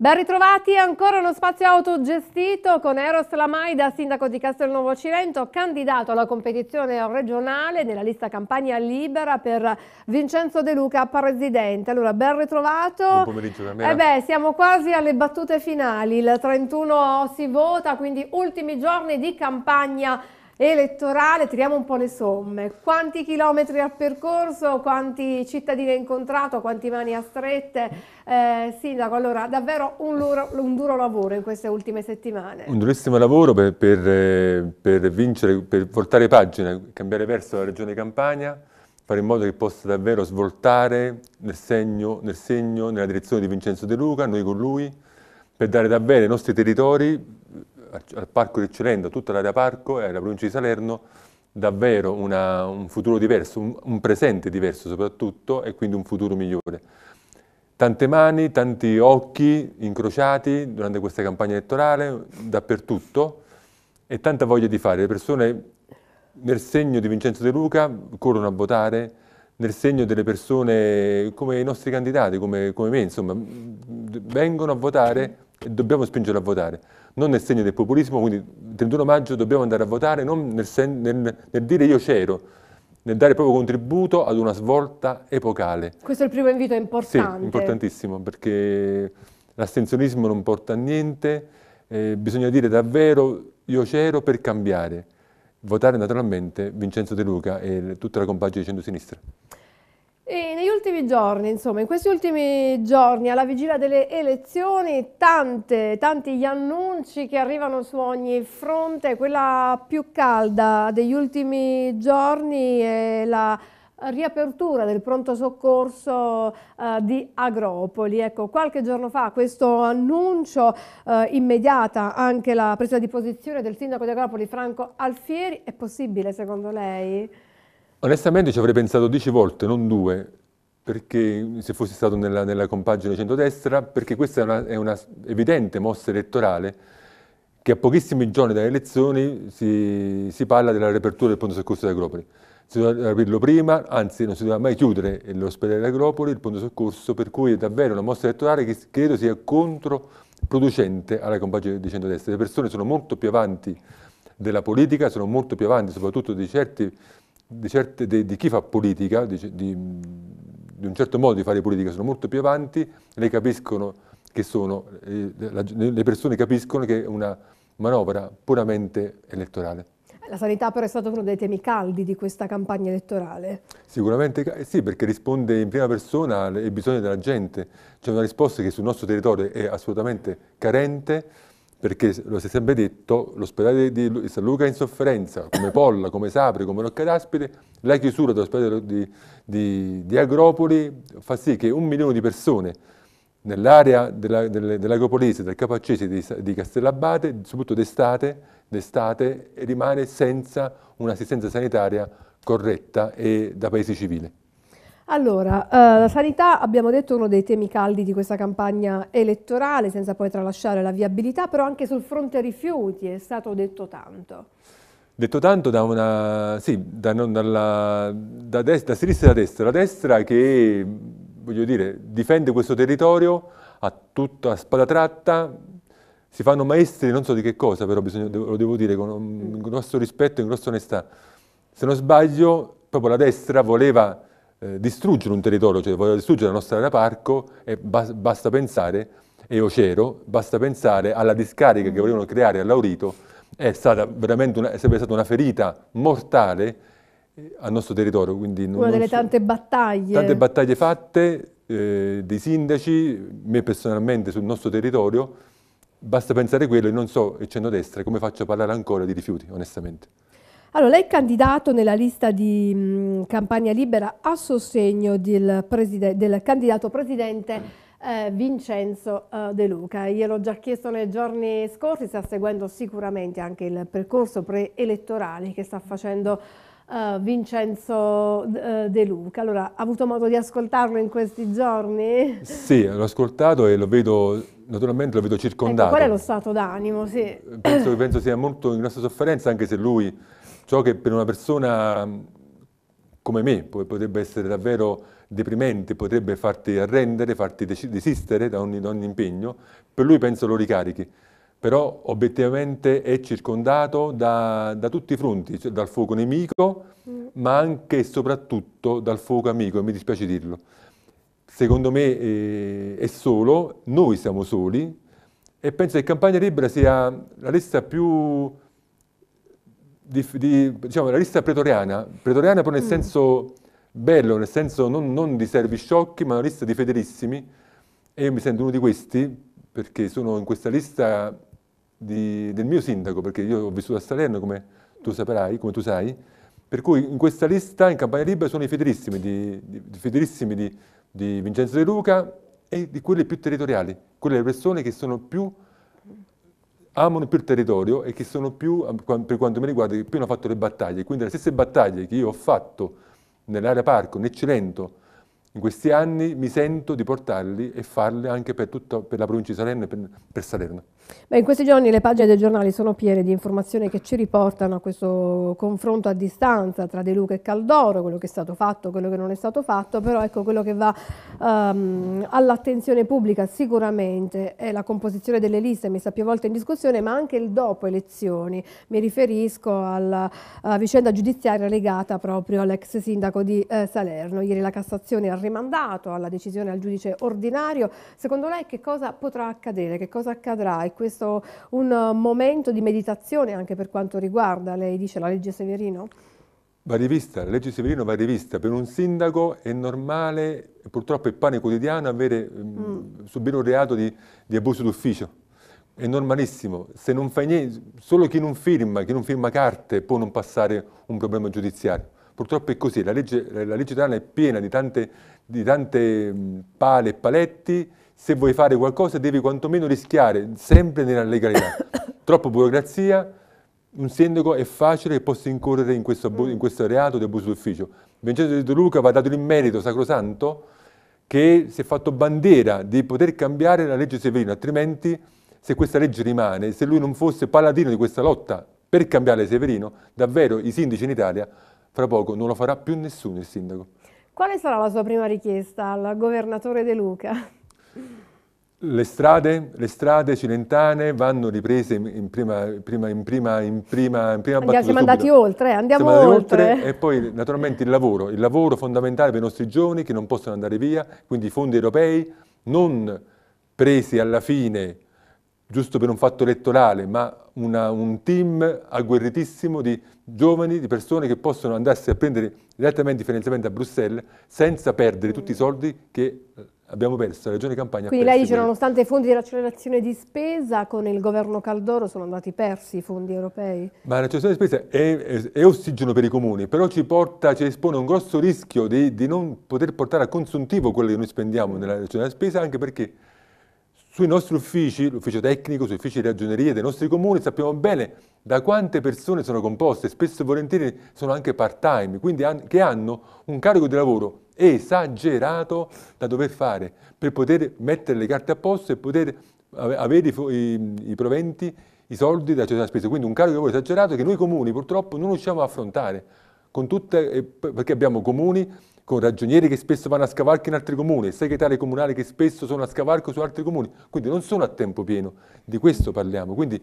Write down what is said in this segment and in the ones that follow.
Ben ritrovati, ancora uno spazio autogestito con Eros Lamaida, sindaco di Castelnuovo Cilento, candidato alla competizione regionale nella lista Campagna Libera per Vincenzo De Luca, presidente. Allora, ben ritrovato. Buon pomeriggio da me. Eh beh, siamo quasi alle battute finali, il 31 si vota, quindi ultimi giorni di campagna elettorale, tiriamo un po' le somme. Quanti chilometri ha percorso, quanti cittadini ha incontrato, quanti mani ha strette? Eh, sindaco, allora davvero un, luro, un, duro lavoro in queste ultime settimane. Un durissimo lavoro per, per, eh, per vincere, per voltare pagina, cambiare verso la regione Campania, fare in modo che possa davvero svoltare nel segno, nel segno nella direzione di Vincenzo De Luca, noi con lui, per dare davvero ai nostri territori al Parco eh, del Cilento, tutta l'area parco e eh, alla provincia di Salerno davvero una, un futuro diverso, un, un, presente diverso soprattutto e quindi un futuro migliore. Tante mani, tanti occhi incrociati durante questa campagna elettorale, dappertutto, e tanta voglia di fare. Le persone nel segno di Vincenzo De Luca corrono a votare, nel segno delle persone come i nostri candidati, come, come me, insomma, vengono a votare e dobbiamo spingere a votare non nel segno del populismo, quindi il 31 maggio dobbiamo andare a votare non nel, sen, nel, nel dire io c'ero, nel dare il proprio contributo ad una svolta epocale. Questo è il primo invito importante. Sì, importantissimo, perché l'astensionismo non porta a niente, eh, bisogna dire davvero io c'ero per cambiare. Votare naturalmente Vincenzo De Luca e tutta la compagine di centro-sinistra. E negli ultimi giorni, insomma, in questi ultimi giorni, alla vigilia delle elezioni, tante, tanti gli annunci che arrivano su ogni fronte. Quella più calda degli ultimi giorni è la riapertura del pronto soccorso eh, di Agropoli. Ecco, qualche giorno fa questo annuncio eh, immediata anche la presa di posizione del sindaco di Agropoli Franco Alfieri. È possibile secondo lei? Onestamente ci avrei pensato dieci volte, non due, perché se fossi stato nella, nella compagine centrodestra, perché questa è una, è una, evidente mossa elettorale che a pochissimi giorni dalle elezioni si, si parla della riapertura del ponte soccorso di Agropoli. Si doveva aprirlo prima, anzi non si doveva mai chiudere l'ospedale di Agropoli, il ponte soccorso, per cui è davvero una mossa elettorale che credo sia controproducente alla compagine di centrodestra. Le persone sono molto più avanti della politica, sono molto più avanti soprattutto di certi di, certe, di, di chi fa politica, di un certo modo di fare politica, sono molto più avanti, le capiscono che sono, eh, le persone capiscono che è una manovra puramente elettorale. La sanità però è stato uno dei temi caldi di questa campagna elettorale. Sicuramente sì, perché risponde in prima persona ai bisogni della gente. C'è una risposta che sul nostro territorio è assolutamente carente, perché lo si è sempre detto, l'ospedale di San Luca è in sofferenza, come Polla, come Sapri, come Roccadaspide, la chiusura dell'ospedale di, di, di, Agropoli fa sì che un milione di persone nell'area della, dell'Agropolise, del Capaccese di, di Castellabate, soprattutto d'estate, rimane senza un'assistenza sanitaria corretta e da paese civile. Allora, eh, la sanità abbiamo detto è uno dei temi caldi di questa campagna elettorale, senza poi tralasciare la viabilità, però anche sul fronte rifiuti è stato detto tanto. Detto tanto da una, sì, da, dalla, da, destra, da sinistra e da destra, la destra che, voglio dire, difende questo territorio a tutta spada tratta, si fanno maestri non so di che cosa, però bisogna, lo devo dire con un grosso rispetto e con grossa onestà. Se non sbaglio, proprio la destra voleva eh, distruggere un territorio, cioè vogliono distruggere la nostra area parco e bas basta pensare, e Ocero, basta pensare alla discarica che volevano creare a Laurito, è stata veramente una, è sempre stata una ferita mortale eh, al nostro territorio. Quindi non, una delle so, tante battaglie. Tante battaglie fatte eh, dei sindaci, me personalmente sul nostro territorio, basta pensare a quello e non so, il centro-destra, come faccio a parlare ancora di rifiuti, onestamente. Allora, lei è candidato nella lista di mh, mm, Campagna Libera a sostegno del, preside del candidato presidente eh, Vincenzo eh, De Luca. Gliel'ho già chiesto nei giorni scorsi, sta seguendo sicuramente anche il percorso preelettorale che sta facendo eh, Vincenzo eh, De Luca. Allora, ha avuto modo di ascoltarlo in questi giorni? Sì, l'ho ascoltato e lo vedo, naturalmente lo vedo ecco, circondato. Ecco, qual è lo stato d'animo? Sì. Penso, penso sia molto in grossa sofferenza, anche se lui Ciò che per una persona mm, come me potrebbe essere davvero deprimente, potrebbe farti arrendere, farti desistere da ogni, da ogni impegno, per lui penso lo ricarichi però obiettivamente è circondato da, da tutti i fronti, cioè dal fuoco nemico, mm. ma anche e soprattutto dal fuoco amico, e mi dispiace dirlo. Secondo me eh, è solo, noi siamo soli, e penso che Campagna Libera sia la lista più di, di, diciamo, la lista pretoriana, pretoriana però nel mm. senso bello, nel senso non, non, di servi sciocchi, ma una lista di federissimi, e io mi sento uno di questi, perché sono in questa lista di, del mio sindaco, perché io ho vissuto a Salerno, come tu saprai, come tu sai, per cui in questa lista, in Campania Libera, sono i federissimi di, di federissimi di Vincenzo De Luca e di quelli più territoriali, quelle persone che sono più amano più il territorio e che sono più, per quanto mi riguarda, che più hanno fatto le battaglie. Quindi le stesse battaglie che io ho fatto nell'area parco, nel Cilento, in questi anni mi sento di portarli e farli anche per, tutta, per la provincia di Salerno e per, per Salerno. Beh, in questi giorni le pagine dei giornali sono piene di informazioni che ci riportano a questo confronto a distanza tra De Luca e Caldoro, quello che è stato fatto, quello che non è stato fatto, però ecco quello che va um, all'attenzione pubblica sicuramente è la composizione delle liste messa più volte in discussione, ma anche il dopo elezioni. Mi riferisco alla, alla eh, vicenda giudiziaria legata proprio all'ex sindaco di eh, Salerno. Ieri la Cassazione ha rimandato alla decisione al giudice ordinario. Secondo lei che cosa potrà accadere? Che cosa accadrà? È questo un eh, momento di meditazione anche per quanto riguarda, lei dice, la legge Severino? Va rivista, la legge Severino va rivista. Per un sindaco è normale, purtroppo è pane quotidiano, avere, ehm, mm. subire un reato di, di abuso d'ufficio. È normalissimo. Se non fai niente, solo chi non firma, chi non firma carte può non passare un problema giudiziario. Purtroppo è così, la legge, la legge italiana è piena di tante, di tante pale e paletti, se vuoi fare qualcosa devi quantomeno rischiare, sempre nella legalità. Troppa burocrazia, un sindaco è facile che possa incorrere in questo, mm. in questo reato di abuso d'ufficio. Vincenzo di Luca va dato l'immerito sacrosanto che si è fatto bandiera di poter cambiare la legge Severino, altrimenti se questa legge rimane, se lui non fosse paladino di questa lotta per cambiare Severino, davvero i sindaci in Italia tra poco non lo farà più nessuno il sindaco. Quale sarà la sua prima richiesta al governatore De Luca? Le strade, le strade, cilentane vanno riprese in prima, prima, in prima, in prima, in prima andiamo, Siamo andati oltre, andiamo andati oltre. oltre. E poi naturalmente il lavoro, il lavoro fondamentale per i nostri giovani che non possono andare via, quindi i fondi europei non presi alla fine giusto per un fatto elettorale, ma una, un team agguerritissimo di giovani, di persone che possono andarsi a prendere direttamente i finanziamenti a Bruxelles senza perdere mm. tutti i mm. soldi che eh, abbiamo perso, la regione Campania Quindi lei dice nonostante i fondi di accelerazione di spesa con il governo Caldoro sono andati persi i fondi europei? Ma l'accelerazione di spesa è, è, ossigeno per i comuni, però ci, porta, ci espone un grosso rischio di, di, non poter portare a consuntivo quello che noi spendiamo mm. nella regione della spesa, anche perché sui nostri uffici, l'ufficio tecnico, sui uffici di ragioneria dei nostri comuni sappiamo bene da quante persone sono composte, spesso e volentieri sono anche part-time, quindi han che hanno un carico di lavoro esagerato da dover fare per poter mettere le carte a posto e poter avere i, i, i proventi, i soldi da cedere ciascuna cioè spesa. Quindi un carico di lavoro esagerato che noi comuni purtroppo non riusciamo a affrontare, tutte, perché abbiamo comuni con ragionieri che spesso vanno a scavalco in altri comuni, segretari comunali che spesso sono a scavalco su altri comuni, quindi non sono a tempo pieno, di questo parliamo. Quindi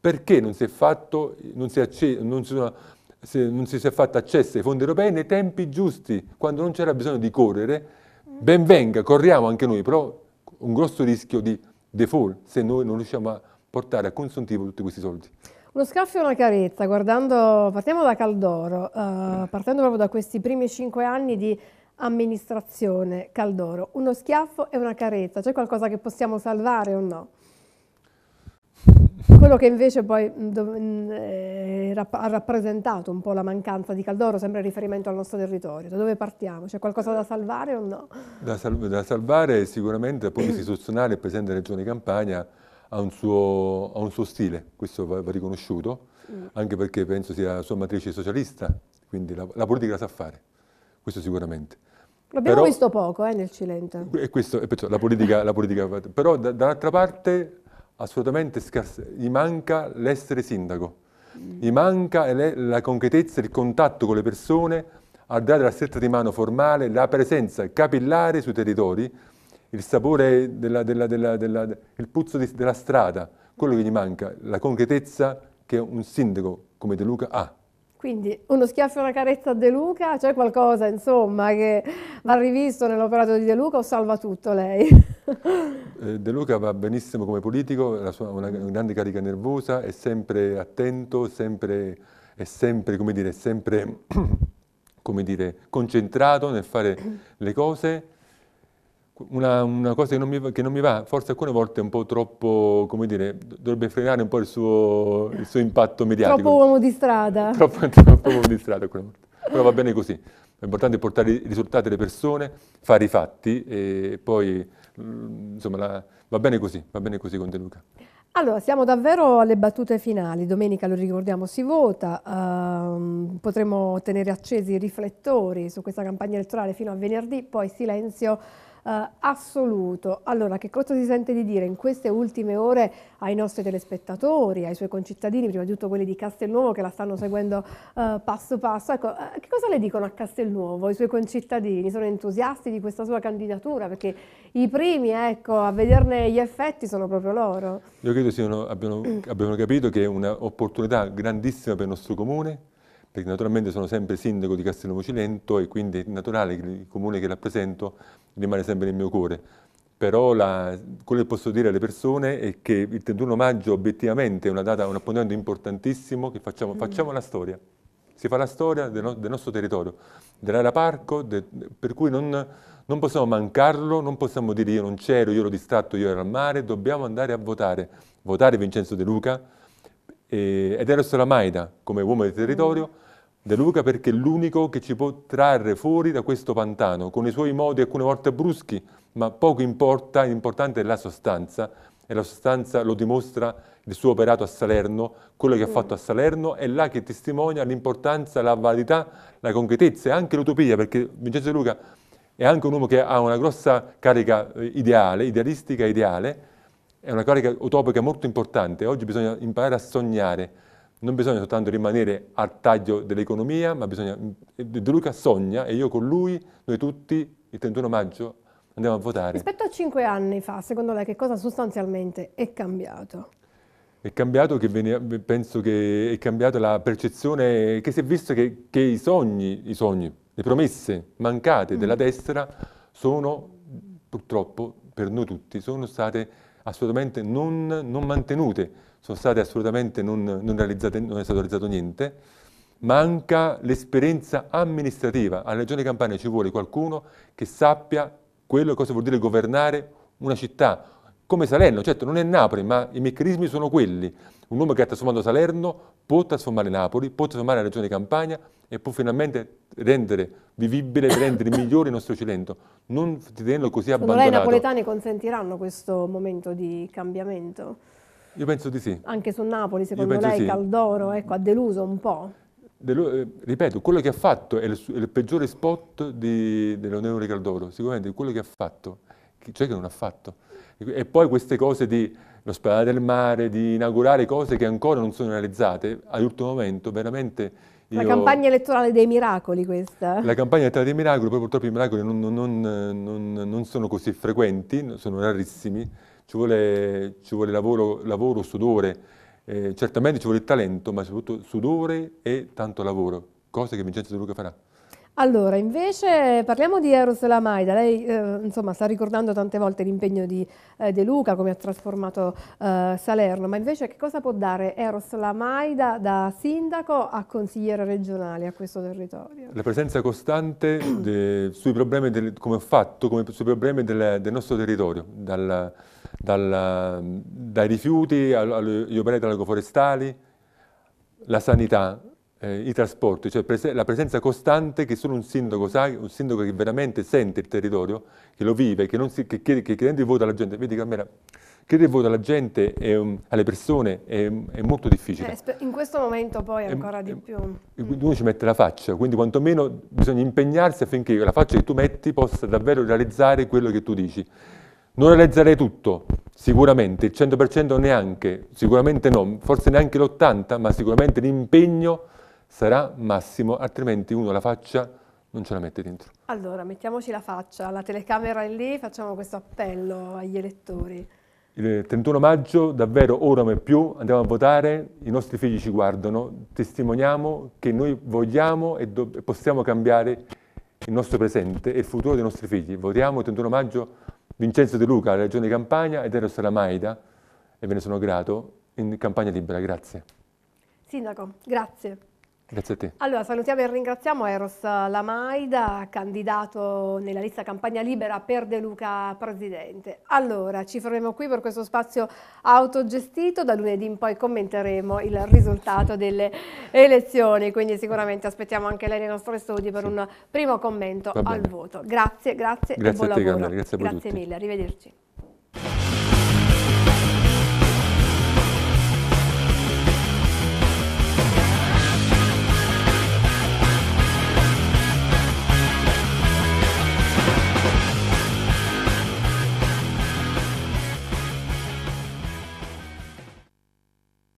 perché non si è, fatto, non si, acce, non si, non si è fatto accesso ai fondi europei nei tempi giusti, quando non c'era bisogno di correre? Ben venga, corriamo anche noi, però un grosso rischio di default se noi non riusciamo a portare a consuntivo tutti questi soldi. Uno scaffio e una carezza, guardando, partiamo da Caldoro, eh, partendo proprio da questi primi cinque anni di amministrazione Caldoro, uno schiaffo e una carezza, c'è qualcosa che possiamo salvare o no? Quello che invece poi eh, ha rappresentato un po' la mancanza di Caldoro, sempre in riferimento al nostro territorio, da dove partiamo? C'è qualcosa da salvare o no? Da, sal da salvare sicuramente il punto mm. istituzionale il Presidente della Regione Campania ha un suo, ha un suo stile, questo va, va riconosciuto, mm. anche perché penso sia la sua matrice socialista, quindi la, la politica la sa fare, questo sicuramente. L'abbiamo visto poco eh, nel Cilento. E questo, e perciò, la politica, la politica, però dall'altra parte assolutamente scarsa, gli manca l'essere sindaco, gli manca la concretezza, il contatto con le persone, al di là della stretta di mano formale, la presenza capillare sui territori, il sapore, della, della, della, il puzzo di, della strada, quello che gli manca, la concretezza che un sindaco come De Luca ha. Quindi uno schiaffo e una carezza a De Luca, c'è qualcosa insomma che va rivisto nell'operato di De Luca o salva tutto lei? Eh, De Luca va benissimo come politico, ha una grande carica nervosa, è sempre attento, sempre, è sempre, come dire, sempre come dire, concentrato nel fare le cose una, una, cosa che non, mi, che non, mi, va, forse alcune volte è un po' troppo, come dire, dovrebbe frenare un po' il suo, il suo impatto mediatico. Troppo uomo di strada. Troppo, troppo uomo di strada volte. Però va bene così. L'importante è portare i risultati alle persone, fare i fatti e poi, mm, insomma, la, va bene così, va bene così con De Luca. Allora, siamo davvero alle battute finali. Domenica, lo ricordiamo, si vota. Ehm, potremo tenere accesi i riflettori su questa campagna elettorale fino a venerdì, poi silenzio eh, assoluto. Allora, che cosa si sente di dire in queste ultime ore ai nostri telespettatori, ai suoi concittadini, prima di tutto quelli di Castelnuovo che la stanno seguendo eh, passo passo? Ecco, eh, che cosa le dicono a Castelnuovo i suoi concittadini? Sono entusiasti di questa sua candidatura? Perché i primi ecco, a vederne gli effetti sono proprio loro. Io credo siano, abbiano, abbiano capito che è un'opportunità grandissima per il nostro comune, perché naturalmente sono sempre sindaco di Castelnuovo Cilento e quindi è naturale che il comune che rappresento rimane sempre nel mio cuore. Però la, quello che posso dire alle persone è che il 31 maggio obiettivamente è una data, un appuntamento importantissimo che facciamo, mm. facciamo la storia. Si fa la storia del, no, del nostro territorio, dell'area parco, de, per cui non, non possiamo mancarlo, non possiamo dire io non c'ero, io l'ho distratto, io ero al mare, dobbiamo andare a votare. Votare Vincenzo De Luca, eh, ed Eros Lamaida come uomo del territorio, De Luca perché è l'unico che ci può trarre fuori da questo pantano, con i suoi modi alcune volte bruschi, ma poco importa, l'importante è la sostanza e la sostanza lo dimostra il suo operato a Salerno, quello che ha mm. fatto a Salerno è là che testimonia l'importanza, la validità, la concretezza e anche l'utopia, perché Vincenzo De Luca è anche un uomo che ha una grossa carica eh, ideale, idealistica ideale, è una carica utopica molto importante, oggi bisogna imparare a sognare, non bisogna soltanto rimanere al taglio dell'economia, ma bisogna, De Luca sogna e io con lui, noi tutti, il 31 maggio andiamo a votare. Rispetto a cinque anni fa, secondo lei che cosa sostanzialmente è cambiato? È cambiato che venne, penso che è cambiata la percezione che si è visto che, che i, sogni, i sogni, le promesse mancate della mm. destra sono purtroppo per noi tutti, sono state assolutamente non, non mantenute sono state assolutamente non, non realizzate, non è stato realizzato niente, manca l'esperienza amministrativa. Alla Regione Campania ci vuole qualcuno che sappia quello cosa vuol dire governare una città, come Salerno, certo non è Napoli, ma i meccanismi sono quelli. Un uomo che ha trasformato Salerno può trasformare Napoli, può trasformare la Regione Campania e può finalmente rendere vivibile, rendere migliore il nostro Cilento, non tenerlo così abbandonato. Ma lei i napoletani consentiranno questo momento di cambiamento? Io penso di sì. Anche su Napoli, secondo lei, sì. Caldoro ecco, ha deluso un po'? Delu eh, ripeto, quello che ha fatto è il, il peggiore spot dell'onorevole Caldoro, sicuramente quello che ha fatto, cioè che non ha fatto. E, e poi queste cose di lo del mare, di inaugurare cose che ancora non sono realizzate, all'ultimo momento veramente... Io, la campagna elettorale dei miracoli questa. La campagna elettorale dei miracoli, poi purtroppo i miracoli non, non, non, non sono così frequenti, sono rarissimi, ci vuole, ci vuole lavoro, lavoro, sudore, eh, certamente ci vuole talento, ma soprattutto sudore e tanto lavoro, cosa che Vincenzo De Luca farà. Allora, invece parliamo di Eros Lamaida. Lei eh, insomma, sta ricordando tante volte l'impegno di eh, De Luca, come ha trasformato eh, Salerno, ma invece che cosa può dare Eros Lamaida da sindaco a consigliere regionale a questo territorio? La presenza costante de, sui problemi, del, come ho fatto, come, sui problemi del, del nostro territorio, dal, dal, dai rifiuti agli operai agroforestali, la sanità, eh, i trasporti, cioè prese la presenza costante che solo un sindaco sa, un sindaco che veramente sente il territorio, che lo vive, che, si, che, chiede, che chiedendo il voto alla gente, vedi Carmela, chiedere il voto alla gente e um, alle persone è, è molto difficile. Eh, in questo momento poi ehm, ancora è, di ehm, più. Uno ci mette la faccia, quindi quantomeno bisogna impegnarsi affinché la faccia che tu metti possa davvero realizzare quello che tu dici. Non realizzerei tutto, sicuramente, il 100% neanche, sicuramente no, forse neanche l'80%, ma sicuramente l'impegno sarà massimo, altrimenti uno la faccia non ce la mette dentro. Allora, mettiamoci la faccia, la telecamera è lì, facciamo questo appello agli elettori. Il 31 maggio, davvero ora come più, andiamo a votare, i nostri figli ci guardano, testimoniamo che noi vogliamo e possiamo cambiare il nostro presente e il futuro dei nostri figli. Votiamo il 31 maggio Vincenzo De Luca, alla Regione Campania, ed Ero Salamaida, e ve ne sono grato, in Campania Libera. Grazie. Sindaco, grazie. Grazie a te. Allora, salutiamo e ringraziamo Eros Lamaida, candidato nella lista Campagna Libera per De Luca Presidente. Allora, ci fermiamo qui per questo spazio autogestito. Da lunedì in poi commenteremo il risultato delle elezioni, quindi sicuramente aspettiamo anche lei nei nostri studi per sì. un primo commento al voto. Grazie, grazie, grazie e buon a te, lavoro. Gabriele, grazie, grazie mille, arrivederci.